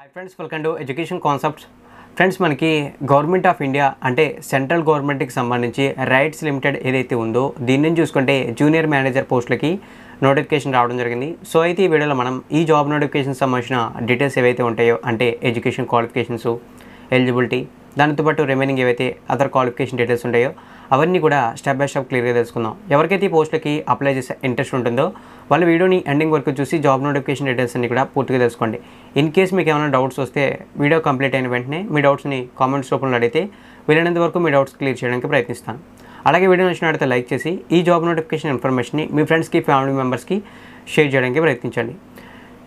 hi friends welcome to education concepts friends మనకి government of India అంటే central గవర్నమెంట్కి సంబంధించి రైట్స్ లిమిటెడ్ ఏదైతే ఉందో దీని నుంచి చూసుకుంటే జూనియర్ మేనేజర్ పోస్టులకి నోటిఫికేషన్ రావడం జరిగింది సో అయితే ఈ వీడియోలో మనం ఈ జాబ్ నోటిఫికేషన్ సంబంధించిన డీటెయిల్స్ ఏవైతే ఉంటాయో అంటే ఎడ్యుకేషన్ క్వాలిఫికేషన్స్ ఎలిజిబిలిటీ దానితో పాటు రిమైనింగ్ ఏవైతే అదర్ క్వాలిఫికేషన్ డీటెయిల్స్ ఉంటాయో అవన్నీ కూడా స్టెప్ బై స్టెప్ క్లియర్గా తెలుసుకుందాం ఎవరికైతే ఈ పోస్టులకి అప్లై చేసే ఇంట్రెస్ట్ ఉంటుందో వాళ్ళ వీడియోని ఎండింగ్ వరకు చూసి జాబ్ నోటిఫికేషన్ డీటెయిల్స్ అన్ని కూడా పూర్తిగా తెలుసుకోండి ఇన్ కేస్ మీకు ఏమైనా డౌట్స్ వస్తే వీడియో కంప్లీట్ అయిన వెంటనే మీ డౌట్స్ని కామెంట్స్ రూపంలో అడిగితే వీలైనంత వరకు మీ డౌట్స్ క్లియర్ చేయడానికి ప్రయత్నిస్తాను అలాగే వీడియో నచ్చినట్లయితే లైక్ చేసి ఈ జాబ్ నోటిఫికేషన్ ఇన్ఫర్మేషన్ని మీ ఫ్రెండ్స్కి ఫ్యామిలీ మెంబర్స్కి షేర్ చేయడానికి ప్రయత్నించండి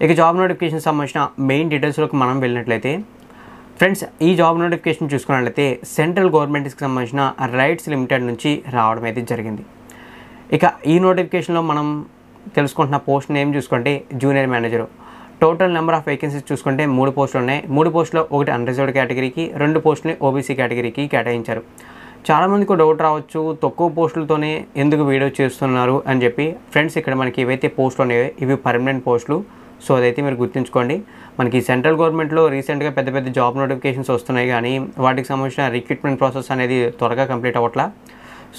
ఇక జాబ్ నోటిఫికేషన్ సంబంధించిన మెయిన్ డీటెయిల్స్లోకి మనం వెళ్ళినట్లయితే ఫ్రెండ్స్ ఈ జాబ్ నోటిఫికేషన్ చూసుకున్నట్లయితే సెంట్రల్ గవర్నమెంట్కి సంబంధించిన రైట్స్ లిమిటెడ్ నుంచి రావడం అయితే జరిగింది ఇక ఈ నోటిఫికేషన్లో మనం తెలుసుకుంటున్న పోస్ట్ నేమ్ చూసుకుంటే junior manager total number of vacancies చూసుకుంటే మూడు పోస్టులు ఉన్నాయి మూడు పోస్టులో ఒకటి అన్రిజర్వ్డ్ కేటగిరీకి రెండు పోస్టుని ఓబీసీ కేటగిరీకి కేటాయించారు చాలామందికి డౌట్ రావచ్చు తక్కువ పోస్టులతోనే ఎందుకు వీడియో చేస్తున్నారు అని చెప్పి ఫ్రెండ్స్ ఇక్కడ మనకి ఏవైతే పోస్టులు ఉన్నాయో ఇవి పర్మనెంట్ పోస్టులు సో అదైతే మీరు గుర్తుంచుకోండి మనకి సెంట్రల్ గవర్నమెంట్లో రీసెంట్గా పెద్ద పెద్ద జాబ్ నోటిఫికేషన్స్ వస్తున్నాయి కానీ వాటికి సంబంధించిన రిక్రూట్మెంట్ ప్రాసెస్ అనేది త్వరగా కంప్లీట్ అవ్వట్లా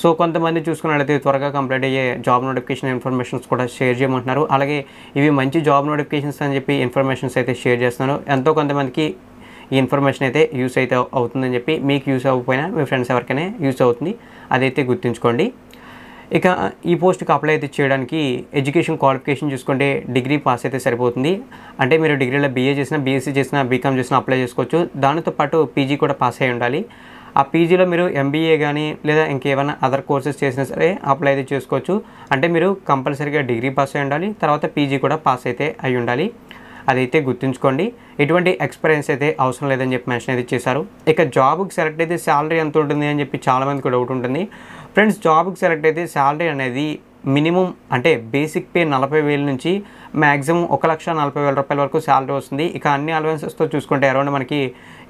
సో కొంతమంది చూసుకున్నట్లయితే త్వరగా కంప్లీట్ అయ్యే జాబ్ నోటిఫికేషన్ ఇన్ఫర్మేషన్స్ కూడా షేర్ చేయమంటున్నారు అలాగే ఇవి మంచి జాబ్ నోటిఫికేషన్స్ అని చెప్పి ఇన్ఫర్మేషన్స్ అయితే షేర్ చేస్తున్నారు ఎంతో కొంతమందికి ఈ ఇన్ఫర్మేషన్ అయితే యూస్ అయితే అవుతుందని చెప్పి మీకు యూస్ అవ్వకపోయినా మీ ఫ్రెండ్స్ ఎవరికైనా యూస్ అవుతుంది అదైతే గుర్తుంచుకోండి ఇక ఈ పోస్ట్కి అప్లై అయితే చేయడానికి ఎడ్యుకేషన్ క్వాలిఫికేషన్ చూసుకుంటే డిగ్రీ పాస్ అయితే సరిపోతుంది అంటే మీరు డిగ్రీలో బీఏ చేసిన బీఎస్సీ చేసిన బీకామ్ చేసినా అప్లై చేసుకోవచ్చు దానితో పాటు పీజీ కూడా పాస్ అయి ఉండాలి ఆ పీజీలో మీరు ఎంబీఏ కానీ లేదా ఇంకేమైనా అదర్ కోర్సెస్ చేసినా సరే అప్లై అయితే చేసుకోవచ్చు అంటే మీరు కంపల్సరీగా డిగ్రీ పాస్ అయి ఉండాలి తర్వాత పీజీ కూడా పాస్ అయితే అయి ఉండాలి అదైతే గుర్తుంచుకోండి ఎటువంటి ఎక్స్పీరియన్స్ అయితే అవసరం లేదని చెప్పి మెన్షన్ అయితే చేశారు ఇక జాబ్కి సెలెక్ట్ అయితే శాలరీ ఎంత ఉంటుంది అని చెప్పి చాలామందికి డౌట్ ఉంటుంది ఫ్రెండ్స్ జాబ్కి సెలెక్ట్ అయితే శాలరీ అనేది మినిమం అంటే బేసిక్ పే నలభై వేల నుంచి మ్యాక్సిమం ఒక లక్ష నలభై వేల రూపాయల వరకు శాలరీ వస్తుంది ఇక అన్ని అలవెన్సెస్తో చూసుకుంటే అరౌండ్ మనకి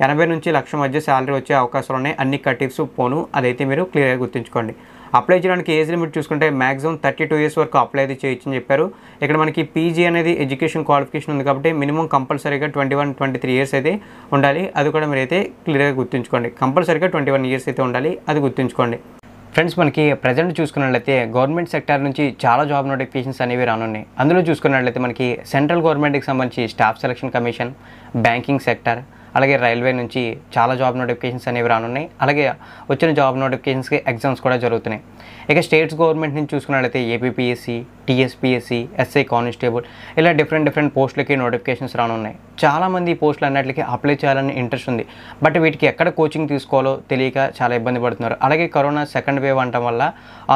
ఎనభై నుంచి లక్ష మధ్య శాలరీ వచ్చే అవకాశాలు ఉన్నాయి అన్ని కటిప్స్ పోను అదైతే మీరు క్లియర్గా గుర్తుంచుకోండి అప్లై చేయడానికి ఏజ్ లిమిట్ చూసుకుంటే మ్యాక్సిమం థర్టీ టూ ఇయర్స్ వరకు అప్లై అయితే చేయొచ్చు అని చెప్పారు ఇక్కడ మనకి పీజీ అనేది ఎడ్యుకేషన్ క్వాలిఫికేషన్ ఉంది కాబట్టి మినిమం కంపల్సరీగా twenty one twenty three years అయితే ఉండాలి అది కూడా మీరైతే క్లియర్గా గుర్తుంచుకోండి కంపల్సరీగా ట్వంటీ వన్ ఇయర్స్ అయితే ఉండాలి అది గుర్తుంచుకోండి ఫ్రెండ్స్ మనకి ప్రజెంట్ చూసుకున్నట్లయితే గవర్నమెంట్ సెక్టార్ నుంచి చాలా జాబ్ నోటిఫికేషన్స్ అనేవి రానున్నాయి అందులో చూసుకున్నట్లయితే మనకి సెంట్రల్ గవర్నమెంట్కి సంబంధించి staff selection commission banking sector అలాగే రైల్వే నుంచి చాలా జాబ్ నోటిఫికేషన్స్ అనేవి రానున్నాయి అలాగే వచ్చిన జాబ్ నోటిఫికేషన్స్కి ఎగ్జామ్స్ కూడా జరుగుతున్నాయి ఇక స్టేట్స్ గవర్నమెంట్ నుంచి చూసుకున్నట్లయితే ఏపీపీఎస్సీ టీఎస్పిఎస్సి ఎస్ఐ కానిస్టేబుల్ ఇలా డిఫరెంట్ డిఫరెంట్ పోస్టులకి నోటిఫికేషన్స్ రానున్నాయి చాలామంది ఈ పోస్టులు అన్నిటికి అప్లై చేయాలని ఇంట్రెస్ట్ ఉంది బట్ వీటికి ఎక్కడ కోచింగ్ తీసుకోవాలో తెలియక చాలా ఇబ్బంది పడుతున్నారు అలాగే కరోనా సెకండ్ వేవ్ అంటం వల్ల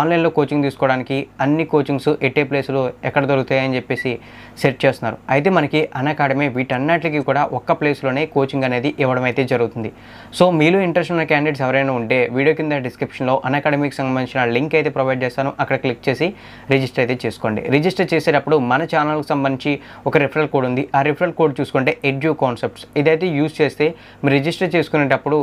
ఆన్లైన్లో కోచింగ్ తీసుకోవడానికి అన్ని కోచింగ్స్ ఎట్టే ప్లేసులు ఎక్కడ దొరుకుతాయని చెప్పేసి సెర్చ్ చేస్తున్నారు అయితే మనకి అన్ అకాడమీ వీటన్నిటికీ కూడా ఒక్క ప్లేస్లోనే కోచింగ్ అనేది ఇవ్వడం అయితే జరుగుతుంది సో మీలో ఇంట్రెస్ట్ ఉన్న క్యాండిడేట్స్ ఎవరైనా ఉంటే వీడియో కింద డిస్క్రిప్షన్లో అన్ అకాడమీకి సంబంధించిన లింక్ అయితే ప్రొవైడ్ చేస్తాను అక్కడ క్లిక్ చేసి రిజిస్టర్ అయితే చేసుకోండి చూసుకోండి రిజిస్టర్ చేసేటప్పుడు మన ఛానల్కి సంబంధించి ఒక రిఫరల్ కోడ్ ఉంది ఆ రిఫరల్ కోడ్ చూసుకుంటే ఎడ్యూ కాన్సెప్ట్స్ ఇదైతే యూజ్ చేస్తే మీరు రిజిస్టర్ చేసుకునేటప్పుడు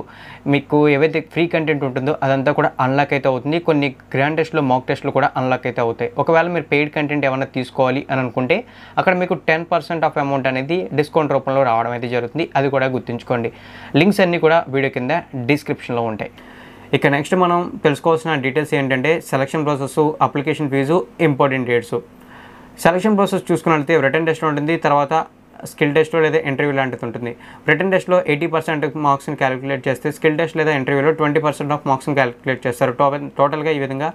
మీకు ఏవైతే ఫ్రీ కంటెంట్ ఉంటుందో అదంతా కూడా అన్లాక్ అయితే అవుతుంది కొన్ని గ్రాండ్ టెస్ట్లు మాక్ టెస్ట్లు కూడా అన్లాక్ అయితే అవుతాయి ఒకవేళ మీరు పెయిడ్ కంటెంట్ ఏమైనా తీసుకోవాలి అని అనుకుంటే అక్కడ మీకు టెన్ పర్సెంట్ ఆఫ్ అమౌంట్ అనేది డిస్కౌంట్ రూపంలో రావడం అయితే జరుగుతుంది అది కూడా గుర్తుంచుకోండి లింక్స్ అన్నీ కూడా వీడియో కింద డిస్క్రిప్షన్లో ఉంటాయి ఇక నెక్స్ట్ మనం తెలుసుకోవాల్సిన డీటెయిల్స్ ఏంటంటే selection process application fee important dates selection process చూసుకున్నట్లయితే రిటర్న్ టెస్ట్ ఉంటుంది తర్వాత స్కిల్ టెస్ట్లో లేదా ఇంటర్వ్యూ లాంటిది ఉంటుంది రిటర్న్ టెస్ట్లో ఎయిటీ పర్సెంట్ మార్క్స్ని క్యాలిక్యులేట్ చేస్తే స్కిల్ టెస్ట్ లేదా ఇంటర్వ్యూలో ట్వంటీ పర్సెంట్ ఆఫ్ మార్క్స్ని క్యాలిక్యులేట్ చేస్తారు టోటల్గా ఈ విధంగా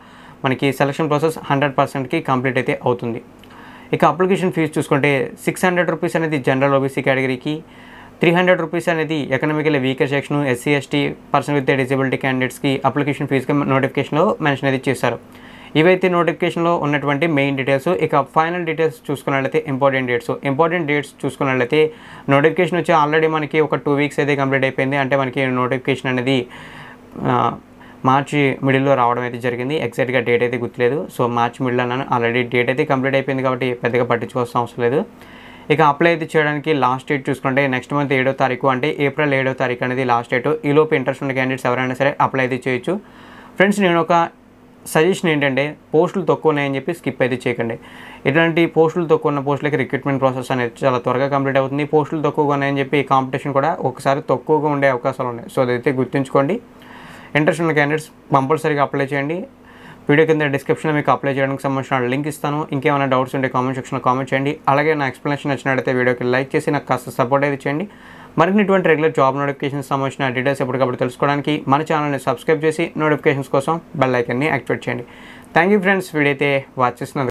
మనకి సెలక్షన్ ప్రాసెస్ హండ్రెడ్ పర్సెంట్కి కంప్లీట్ అయితే అవుతుంది ఇక అప్లికేషన్ ఫీజు చూసుకుంటే సిక్స్ హండ్రెడ్ రూపీస్ అనేది జనరల్ ఓబీసీ కేటగిరీకి త్రీ హండ్రెడ్ రూపీస్ అనేది economical weaker section SC ST person with disability క్యాండిడేట్స్కి అప్లికేషన్ ఫీజుకి నోటిఫికేషన్లో మెన్షన్ అనేది చేశారు ఇవైతే నోటిఫికేషన్లో ఉన్నటువంటి మెయిన్ డీటెయిల్స్ ఇక ఫైనల్ డీటెయిల్స్ చూసుకున్నట్లయితే ఇంపార్టెంట్ డేట్స్ ఇంపార్టెంట్ డేట్స్ చూసుకున్నట్లయితే నోటిఫికేషన్ వచ్చి ఆల్రెడీ మనకి ఒక టూ వీక్స్ అయితే కంప్లీట్ అయిపోయింది అంటే మనకి నోటిఫికేషన్ అనేది మార్చి మిడిల్లో రావడం అయితే జరిగింది ఎగ్జాక్ట్గా డేట్ అయితే గుర్తులేదు సో మార్చి మిడిల్ అన్నాను ఆల్రెడీ డేట్ అయితే కంప్లీట్ అయిపోయింది కాబట్టి పెద్దగా పట్టించుకోవాల్సిన అవసరం లేదు ఇక అప్లై అయితే చేయడానికి లాస్ట్ డేట్ చూసుకుంటే నెక్స్ట్ మంత్ ఏడో తారీఖు అంటే ఏప్రిల్ ఏడో తారీఖు అనేది లాస్ట్ డేట్ ఈలోపు ఇంట్రెస్ట్ ఉన్న క్యాండిడేట్స్ ఎవరైనా సరే అప్లై అయితే చేయొచ్చు ఫ్రెండ్స్ నేను ఒక సజెషన్ ఏంటంటే పోస్టులు తక్కువ ఉన్నాయని చెప్పి స్కిప్ అయితే చేయకండి ఇటువంటి పోస్టులు తక్కువ ఉన్న పోస్టులకి రిక్రూట్మెంట్ ప్రాసెస్ అనేది చాలా త్వరగా కంప్లీట్ అవుతుంది పోస్టులు తక్కువగా ఉన్నాయని చెప్పి కాంపిటీషన్ కూడా ఒకసారి తక్కువగా ఉండే అవకాశాలు ఉన్నాయి సో అదైతే గుర్తుంచుకోండి ఇంట్రెస్ట్ ఉన్న క్యాండిడేట్స్ కంపల్సరీగా అప్లై చేయండి వీడియో కింద డిస్క్రిప్షన్లో మీకు అప్లై చేయడానికి సంబంధించిన లింక్ ఇస్తాను ఇంకేమైనా డౌట్స్ ఉంటే కామెంట్ సెక్షన్లో కామెంట్ చేయండి అలాగే నా ఎక్స్ప్లెనేషన్ నచ్చినట్లయితే వీడియోకి లైక్ చేసి నాకు కాస్త సపోర్ట్ అయితే చేయండి మరిన్ని ఇటువంటి రెగ్యులర్ జాబ్ నోటిఫికేషన్ సంబంధించిన డీటెయిల్స్ ఎప్పటికప్పుడు తెలుసుకోవడానికి మన ఛానల్ని సబ్స్క్రైబ్ చేసి నోటిఫికేషన్స్ కోసం బెల్ ఐకన్ని యాక్టివేట్ చేయండి థ్యాంక్ యూ ఫ్రెండ్స్ అయితే వాచ్ చేసినందుకు